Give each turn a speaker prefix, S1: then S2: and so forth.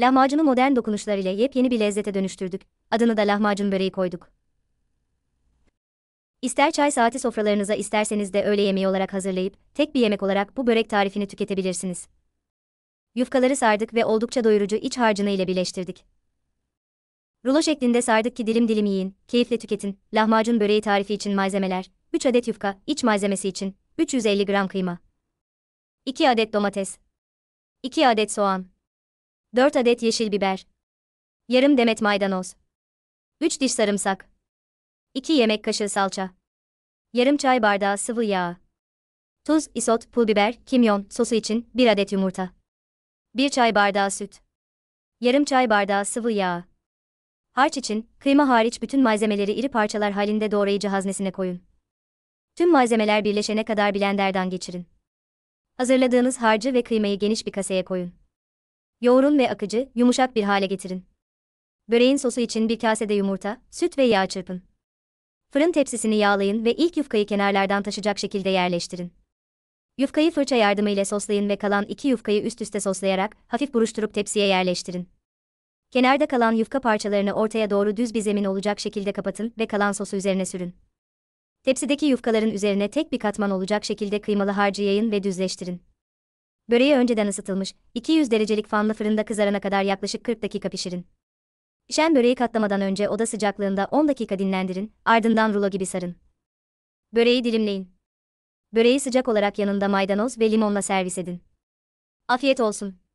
S1: Lahmacunu modern dokunuşlar ile yepyeni bir lezzete dönüştürdük. Adını da lahmacun böreği koyduk. İster çay saati sofralarınıza isterseniz de öğle yemeği olarak hazırlayıp tek bir yemek olarak bu börek tarifini tüketebilirsiniz. Yufkaları sardık ve oldukça doyurucu iç harcını ile birleştirdik. Rulo şeklinde sardık ki dilim dilim yiyin, keyifle tüketin. Lahmacun böreği tarifi için malzemeler: 3 adet yufka, iç malzemesi için 350 gram kıyma, 2 adet domates, 2 adet soğan, 4 adet yeşil biber. Yarım demet maydanoz. 3 diş sarımsak. 2 yemek kaşığı salça. Yarım çay bardağı sıvı yağ. Tuz, isot, pul biber, kimyon, sosu için 1 adet yumurta. 1 çay bardağı süt. Yarım çay bardağı sıvı yağ. Harç için, kıyma hariç bütün malzemeleri iri parçalar halinde doğrayıcı haznesine koyun. Tüm malzemeler birleşene kadar blenderdan geçirin. Hazırladığınız harcı ve kıymayı geniş bir kaseye koyun. Yoğurun ve akıcı, yumuşak bir hale getirin. Böreğin sosu için bir kasede yumurta, süt ve yağ çırpın. Fırın tepsisini yağlayın ve ilk yufkayı kenarlardan taşıyacak şekilde yerleştirin. Yufkayı fırça yardımıyla soslayın ve kalan iki yufkayı üst üste soslayarak hafif buruşturup tepsiye yerleştirin. Kenarda kalan yufka parçalarını ortaya doğru düz bir zemin olacak şekilde kapatın ve kalan sosu üzerine sürün. Tepsideki yufkaların üzerine tek bir katman olacak şekilde kıymalı harcı yayın ve düzleştirin. Böreği önceden ısıtılmış, 200 derecelik fanlı fırında kızarana kadar yaklaşık 40 dakika pişirin. Pişen böreği katlamadan önce oda sıcaklığında 10 dakika dinlendirin, ardından rulo gibi sarın. Böreği dilimleyin. Böreği sıcak olarak yanında maydanoz ve limonla servis edin. Afiyet olsun.